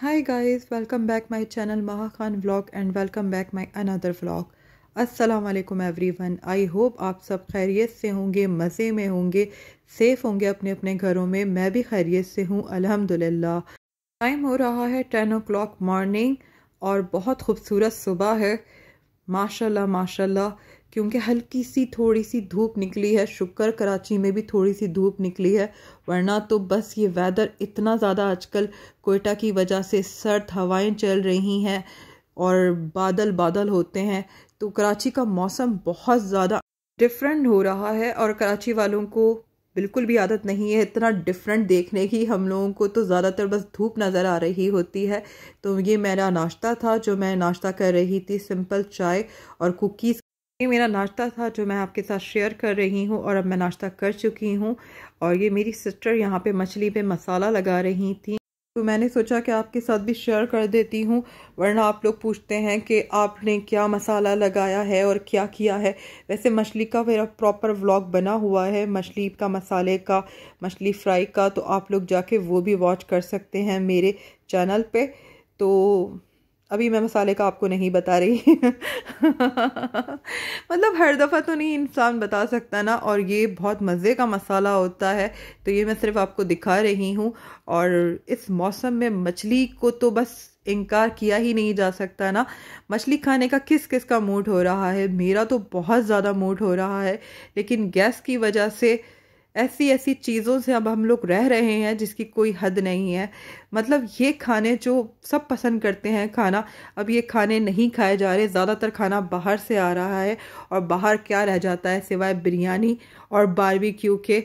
high guys welcome back my channel Maha Khan blog and welcome back my another blog असलम everyone I hope आप सब खैरियत से होंगे मज़े में होंगे सेफ़ होंगे अपने अपने घरों में मैं भी खैरियत से हूँ अलहमदिल्ला टाइम हो रहा है टेन ओ क्लाक मॉर्निंग और बहुत खूबसूरत सुबह है माशाल्लाह माशाल्लाह क्योंकि हल्की सी थोड़ी सी धूप निकली है शुक्र कराची में भी थोड़ी सी धूप निकली है वरना तो बस ये वेदर इतना ज़्यादा आजकल कोयटा की वजह से सर्द हवाएं चल रही हैं और बादल बादल होते हैं तो कराची का मौसम बहुत ज़्यादा डिफरेंट हो रहा है और कराची वालों को बिल्कुल भी आदत नहीं है इतना डिफरेंट देखने की हम लोगों को तो ज़्यादातर बस धूप नज़र आ रही होती है तो ये मेरा नाश्ता था जो मैं नाश्ता कर रही थी सिंपल चाय और कुकीज़ ये मेरा नाश्ता था जो मैं आपके साथ शेयर कर रही हूँ और अब मैं नाश्ता कर चुकी हूँ और ये मेरी सिस्टर यहाँ पे मछली पे मसाला लगा रही थी तो मैंने सोचा कि आपके साथ भी शेयर कर देती हूँ वरना आप लोग पूछते हैं कि आपने क्या मसाला लगाया है और क्या किया है वैसे मछली का मेरा प्रॉपर व्लॉग बना हुआ है मछली का मसाले का मछली फ्राई का तो आप लोग जाके वो भी वॉच कर सकते हैं मेरे चैनल पे तो अभी मैं मसाले का आपको नहीं बता रही मतलब हर दफ़ा तो नहीं इंसान बता सकता ना और ये बहुत मज़े का मसाला होता है तो ये मैं सिर्फ आपको दिखा रही हूँ और इस मौसम में मछली को तो बस इनकार किया ही नहीं जा सकता ना मछली खाने का किस किस का मूड हो रहा है मेरा तो बहुत ज़्यादा मूड हो रहा है लेकिन गैस की वजह से ऐसी ऐसी चीज़ों से अब हम लोग रह रहे हैं जिसकी कोई हद नहीं है मतलब ये खाने जो सब पसंद करते हैं खाना अब ये खाने नहीं खाए जा रहे ज़्यादातर खाना बाहर से आ रहा है और बाहर क्या रह जाता है सिवाय बिरयानी और बारबेक्यू के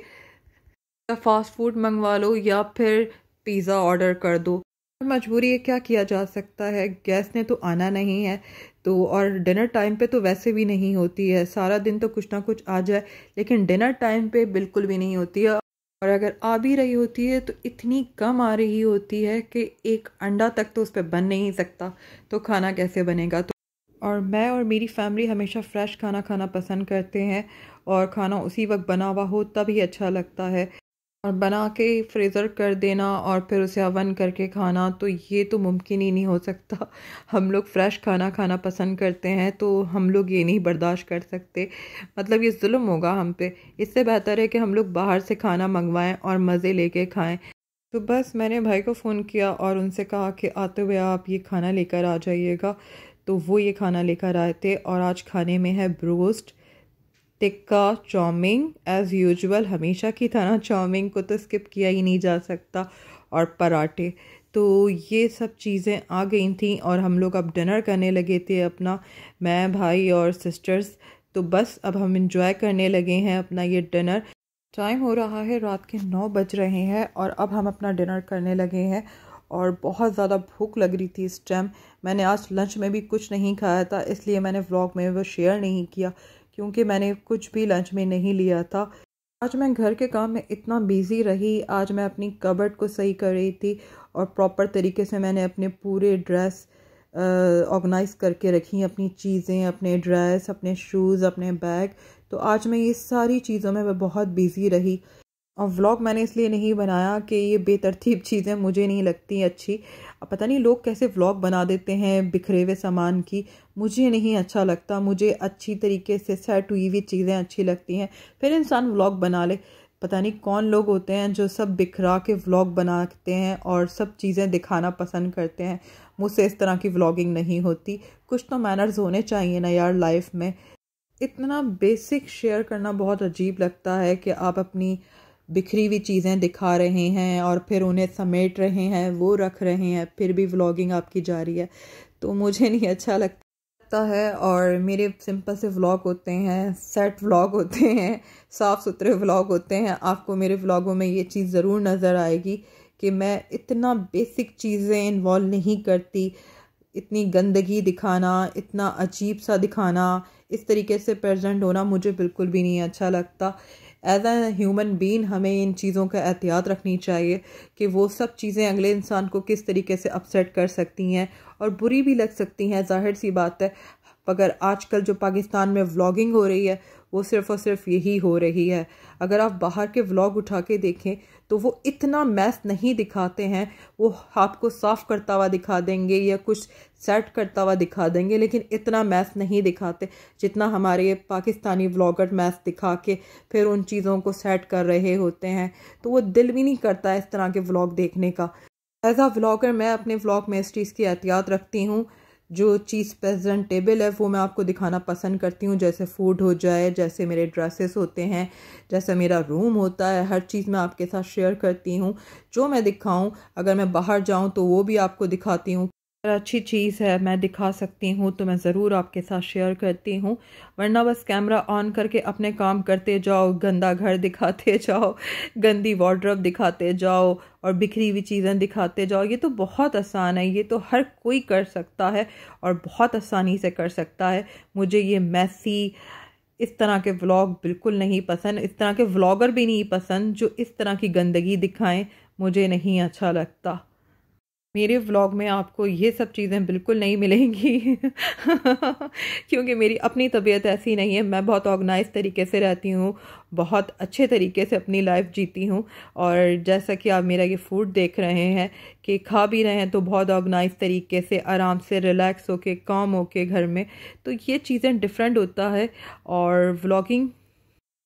फास्ट फूड मंगवा लो या फिर पिज़्ज़ा ऑर्डर कर दो मजबूरी है क्या किया जा सकता है गैस ने तो आना नहीं है तो और डिनर टाइम पे तो वैसे भी नहीं होती है सारा दिन तो कुछ ना कुछ आ जाए लेकिन डिनर टाइम पे बिल्कुल भी नहीं होती है और अगर आ भी रही होती है तो इतनी कम आ रही होती है कि एक अंडा तक तो उस पर बन नहीं सकता तो खाना कैसे बनेगा तो और मैं और मेरी फैमिली हमेशा फ़्रेश खाना खाना पसंद करते हैं और खाना उसी वक्त बना हुआ हो तभी अच्छा लगता है और बना के फ्रीज़र कर देना और फिर उसे अवन करके खाना तो ये तो मुमकिन ही नहीं हो सकता हम लोग फ़्रेश खाना खाना पसंद करते हैं तो हम लोग ये नहीं बर्दाश्त कर सकते मतलब ये जुल्म होगा हम पे इससे बेहतर है कि हम लोग बाहर से खाना मंगवाएं और मज़े लेके खाएं तो बस मैंने भाई को फ़ोन किया और उनसे कहा कि आते हुए आप ये खाना लेकर आ जाइएगा तो वो ये खाना लेकर आए थे और आज खाने में है broast tikka chowmein as usual हमेशा की तरह चाउमिन को तो स्किप किया ही नहीं जा सकता और पराठे तो ये सब चीज़ें आ गई थी और हम लोग अब डिनर करने लगे थे अपना मैं भाई और सिस्टर्स तो बस अब हम इंजॉय करने लगे हैं अपना ये डिनर टाइम हो रहा है रात के नौ बज रहे हैं और अब हम अपना डिनर करने लगे हैं और बहुत ज़्यादा भूख लग रही थी इस टाइम मैंने आज लंच में भी कुछ नहीं खाया था इसलिए मैंने व्लॉग में वो शेयर नहीं किया क्योंकि मैंने कुछ भी लंच में नहीं लिया था आज मैं घर के काम में इतना बिज़ी रही आज मैं अपनी कबर्ड को सही कर रही थी और प्रॉपर तरीके से मैंने अपने पूरे ड्रेस ऑर्गेनाइज़ करके रखी अपनी चीज़ें अपने ड्रेस अपने शूज़ अपने बैग तो आज मैं ये सारी चीज़ों में मैं बहुत बिज़ी रही और व्लॉग मैंने इसलिए नहीं बनाया कि ये बेतरतीब चीज़ें मुझे नहीं लगती अच्छी पता नहीं लोग कैसे व्लॉग बना देते हैं बिखरे हुए सामान की मुझे नहीं अच्छा लगता मुझे अच्छी तरीके से सेट हुई हुई चीज़ें अच्छी लगती हैं फिर इंसान व्लॉग बना ले पता नहीं कौन लोग होते हैं जो सब बिखरा के व्लॉग बनाते हैं और सब चीज़ें दिखाना पसंद करते हैं मुझसे इस तरह की व्लॉगिंग नहीं होती कुछ तो मैनर्स होने चाहिए ना यार लाइफ में इतना बेसिक शेयर करना बहुत अजीब लगता है कि आप अपनी बिखरी हुई चीज़ें दिखा रहे हैं और फिर उन्हें समेट रहे हैं वो रख रहे हैं फिर भी व्लॉगिंग आपकी जारी है तो मुझे नहीं अच्छा लगता है और मेरे सिंपल से व्लॉग होते हैं सेट व्लॉग होते हैं साफ़ सुथरे व्लॉग होते हैं आपको मेरे व्लॉगों में ये चीज़ ज़रूर नज़र आएगी कि मैं इतना बेसिक चीज़ें इन्वॉल्व नहीं करती इतनी गंदगी दिखाना इतना अजीब सा दिखाना इस तरीके से प्रेजेंट होना मुझे बिल्कुल भी नहीं अच्छा लगता एज ए ह्यूमन बीन हमें इन चीज़ों का एहतियात रखनी चाहिए कि वो सब चीज़ें अगले इंसान को किस तरीके से अपसेट कर सकती हैं और बुरी भी लग सकती हैं जाहिर सी बात है मगर आजकल जो पाकिस्तान में व्लॉगिंग हो रही है वो सिर्फ़ और सिर्फ यही हो रही है अगर आप बाहर के व्लॉग उठा के देखें तो वो इतना मैथ नहीं दिखाते हैं वो आपको साफ़ करता हुआ दिखा देंगे या कुछ सेट करता हुआ दिखा देंगे लेकिन इतना मैथ नहीं दिखाते जितना हमारे पाकिस्तानी व्लॉगर मैथ दिखा के फिर उन चीज़ों को सेट कर रहे होते हैं तो वो दिल भी नहीं करता इस तरह के व्लॉग देखने का एज आ व्लागर मैं अपने व्लॉग में इस चीज़ की एहतियात रखती हूँ जो चीज़ प्रेजेंटेबल है वो मैं आपको दिखाना पसंद करती हूँ जैसे फूड हो जाए जैसे मेरे ड्रेसेस होते हैं जैसे मेरा रूम होता है हर चीज़ मैं आपके साथ शेयर करती हूँ जो मैं दिखाऊँ अगर मैं बाहर जाऊँ तो वो भी आपको दिखाती हूँ अच्छी चीज़ है मैं दिखा सकती हूँ तो मैं ज़रूर आपके साथ शेयर करती हूँ वरना बस कैमरा ऑन करके अपने काम करते जाओ गंदा घर दिखाते जाओ गंदी वार्ड्रब दिखाते जाओ और बिखरी हुई चीज़ें दिखाते जाओ ये तो बहुत आसान है ये तो हर कोई कर सकता है और बहुत आसानी से कर सकता है मुझे ये मैसी इस तरह के व्लॉग बिल्कुल नहीं पसंद इस तरह के व्लॉगर भी नहीं पसंद जो इस तरह की गंदगी दिखाएं मुझे नहीं अच्छा लगता मेरे व्लॉग में आपको ये सब चीज़ें बिल्कुल नहीं मिलेंगी क्योंकि मेरी अपनी तबीयत ऐसी नहीं है मैं बहुत ऑर्गेनाइज तरीके से रहती हूँ बहुत अच्छे तरीके से अपनी लाइफ जीती हूँ और जैसा कि आप मेरा ये फूड देख रहे हैं कि खा भी रहे हैं तो बहुत ऑर्गेनाइज तरीके से आराम से रिलैक्स होके काम होके घर में तो ये चीज़ें डिफरेंट होता है और व्लॉगिंग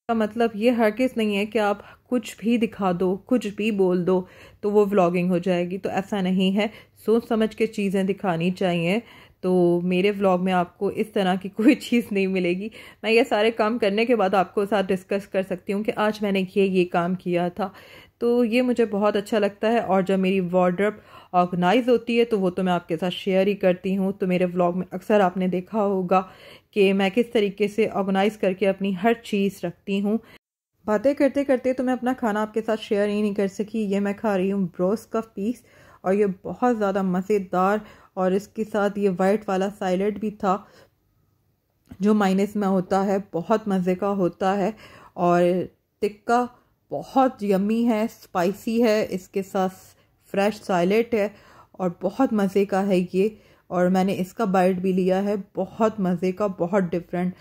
का मतलब ये हर किस नहीं है कि आप कुछ भी दिखा दो कुछ भी बोल दो तो वो व्लॉगिंग हो जाएगी तो ऐसा नहीं है सोच समझ के चीज़ें दिखानी चाहिए तो मेरे व्लॉग में आपको इस तरह की कोई चीज़ नहीं मिलेगी मैं ये सारे काम करने के बाद आपको साथ डिस्कस कर सकती हूँ कि आज मैंने ये ये काम किया था तो ये मुझे बहुत अच्छा लगता है और जब मेरी वार्ड्रप ऑर्गेनाइज़ होती है तो वो तो मैं आपके साथ शेयर ही करती हूँ तो मेरे व्लॉग में अक्सर आपने देखा होगा कि मैं किस तरीके से ऑर्गेनाइज़ करके अपनी हर चीज़ रखती हूँ बातें करते करते तो मैं अपना खाना आपके साथ शेयर ही नहीं कर सकी ये मैं खा रही हूँ ब्रोस का पीस और ये बहुत ज़्यादा मज़ेदार और इसके साथ ये वाइट वाला साइलेट भी था जो माइनस में होता है बहुत मज़े का होता है और टिक्का बहुत यमी है स्पाइसी है इसके साथ फ्रेश साइलेट है और बहुत मज़े का है ये और मैंने इसका बाइट भी लिया है बहुत मज़े का बहुत डिफरेंट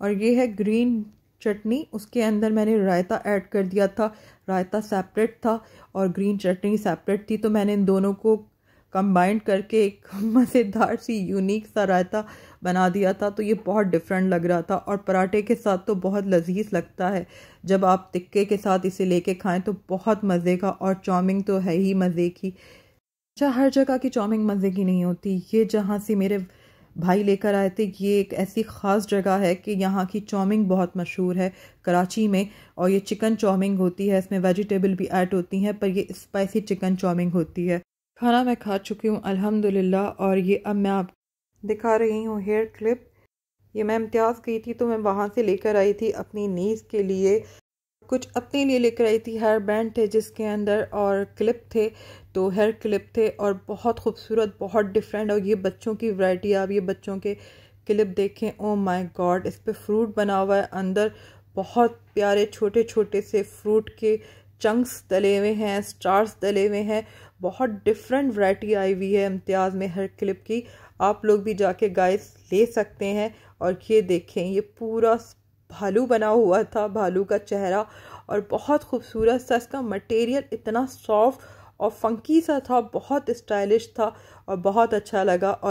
और ये है ग्रीन चटनी उसके अंदर मैंने रायता ऐड कर दिया था रायता सेपरेट था और ग्रीन चटनी सेपरेट थी तो मैंने इन दोनों को कंबाइंड करके एक मज़ेदार सी यूनिक सा रायता बना दिया था तो ये बहुत डिफरेंट लग रहा था और पराठे के साथ तो बहुत लजीज लगता है जब आप टिक्के के साथ इसे लेके खाएं तो बहुत मज़े का और चाउमिंग तो है ही मज़े की अच्छा हर जगह की चाउमिंग मज़े की नहीं होती ये जहाँ से मेरे भाई लेकर आए थे ये एक ऐसी ख़ास जगह है कि यहाँ की चौमिंग बहुत मशहूर है कराची में और ये चिकन चौमिंग होती है इसमें वेजिटेबल भी ऐड होती हैं पर ये स्पाइसी चिकन चौमिंग होती है खाना मैं खा चुकी हूँ अल्हम्दुलिल्लाह और ये अब मैं आप दिखा रही हूँ हेयर क्लिप ये मैं इम्तियाज़ गई थी तो मैं वहाँ से लेकर आई थी अपनी नीज़ के लिए कुछ अपने लिए लेकर आई थी हेयर बैंड थे जिसके अंदर और क्लिप थे तो हेयर क्लिप थे और बहुत खूबसूरत बहुत डिफरेंट और ये बच्चों की वैरायटी आप ये बच्चों के क्लिप देखें ओ माय गॉड इस पर फ्रूट बना हुआ है अंदर बहुत प्यारे छोटे छोटे से फ्रूट के चंक्स तले हुए हैं स्टार्स तले हुए हैं बहुत डिफरेंट वैरायटी आई हुई है इम्तियाज़ में हर क्लिप की आप लोग भी जाके गाइस ले सकते हैं और ये देखें ये पूरा भालू बना हुआ था भालू का चेहरा और बहुत खूबसूरत सा इसका मटेरियल इतना सॉफ्ट और फंकी सा था बहुत स्टाइलिश था और बहुत अच्छा लगा और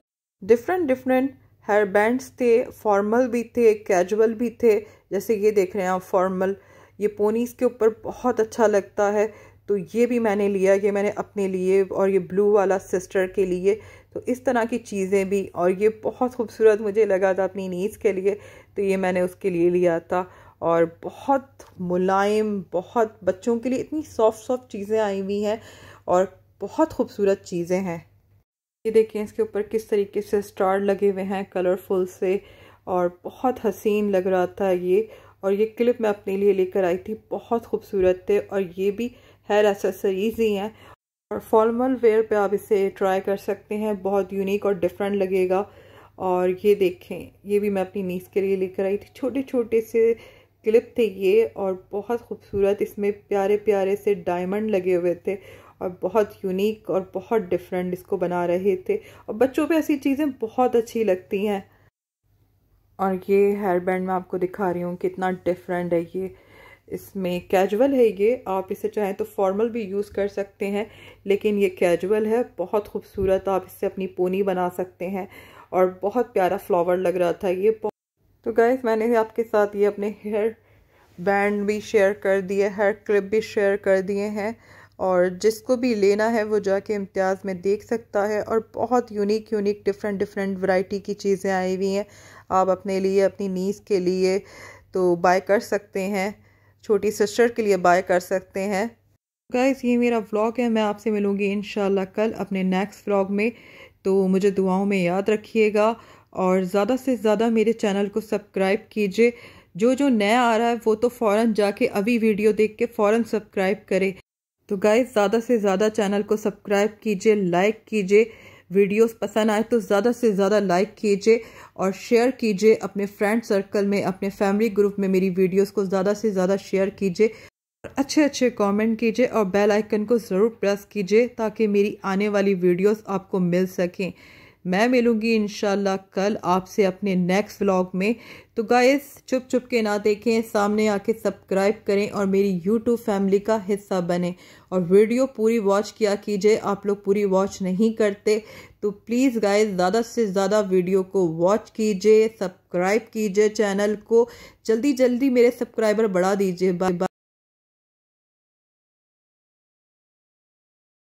डिफरेंट डिफरेंट हेयर बैंड्स थे फॉर्मल भी थे कैजुअल भी थे जैसे ये देख रहे हैं आप फॉर्मल ये पोनीस के ऊपर बहुत अच्छा लगता है तो ये भी मैंने लिया ये मैंने अपने लिए और ये ब्लू वाला सिस्टर के लिए तो इस तरह की चीज़ें भी और ये बहुत खूबसूरत मुझे लगा था अपनी नीज़ के लिए तो ये मैंने उसके लिए लिया था और बहुत मुलायम बहुत बच्चों के लिए इतनी सॉफ्ट सॉफ्ट चीज़ें आई हुई हैं और बहुत खूबसूरत चीज़ें हैं ये देखें इसके ऊपर किस तरीके से स्टार लगे हुए हैं कलरफुल से और बहुत हसीन लग रहा था ये और ये क्लिप मैं अपने लिए लेकर आई थी बहुत खूबसूरत थे और ये भी हेयर एसेसरीज ही हैं और फॉर्मल वेयर पे आप इसे ट्राई कर सकते हैं बहुत यूनिक और डिफरेंट लगेगा और ये देखें ये भी मैं अपनी नीस के लिए लेकर आई थी छोटे छोटे से क्लिप थे ये और बहुत खूबसूरत इसमें प्यारे प्यारे से डायमंड लगे हुए थे और बहुत यूनिक और बहुत डिफरेंट इसको बना रहे थे और बच्चों पे ऐसी चीज़ें बहुत अच्छी लगती हैं और ये हेयर बैंड मैं आपको दिखा रही हूँ कितना डिफरेंट है ये इसमें कैजुअल है ये आप इसे चाहें तो फॉर्मल भी यूज़ कर सकते हैं लेकिन ये कैजुअल है बहुत खूबसूरत आप इससे अपनी पोनी बना सकते हैं और बहुत प्यारा फ्लावर लग रहा था ये तो गैस मैंने आपके साथ ये अपने हेयर बैंड भी शेयर कर दिए हेयर क्लिप भी शेयर कर दिए हैं और जिसको भी लेना है वो जाके इम्तियाज़ में देख सकता है और बहुत unique unique different different variety की चीज़ें आई हुई हैं आप अपने लिए अपनी नीस के लिए तो बाय कर सकते हैं छोटी सिस्टर के लिए बाय कर सकते हैं गाइस ये मेरा व्लॉग है मैं आपसे मिलूँगी इन कल अपने नेक्स्ट व्लॉग में तो मुझे दुआओं में याद रखिएगा और ज़्यादा से ज़्यादा मेरे चैनल को सब्सक्राइब कीजिए जो जो नया आ रहा है वो तो फ़ौरन जाके अभी वीडियो देख के फ़ौरन सब्सक्राइब करें तो गाइज ज़्यादा से ज़्यादा चैनल को सब्सक्राइब कीजिए लाइक कीजिए वीडियोस पसंद आए तो ज़्यादा से ज़्यादा लाइक कीजिए और शेयर कीजिए अपने फ्रेंड सर्कल में अपने फैमिली ग्रुप में मेरी वीडियोस को ज़्यादा से ज़्यादा शेयर कीजिए अच्छे अच्छे कमेंट कीजिए और बेल आइकन को ज़रूर प्रेस कीजिए ताकि मेरी आने वाली वीडियोस आपको मिल सकें मैं मिलूँगी इन कल आपसे अपने नेक्स्ट व्लॉग में तो गाइस चुप चुप के ना देखें सामने आके सब्सक्राइब करें और मेरी यूट्यूब फैमिली का हिस्सा बने और वीडियो पूरी वॉच किया कीजिए आप लोग पूरी वॉच नहीं करते तो प्लीज़ गाइस ज़्यादा से ज़्यादा वीडियो को वॉच कीजिए सब्सक्राइब कीजिए चैनल को जल्दी जल्दी मेरे सब्सक्राइबर बढ़ा दीजिए बाय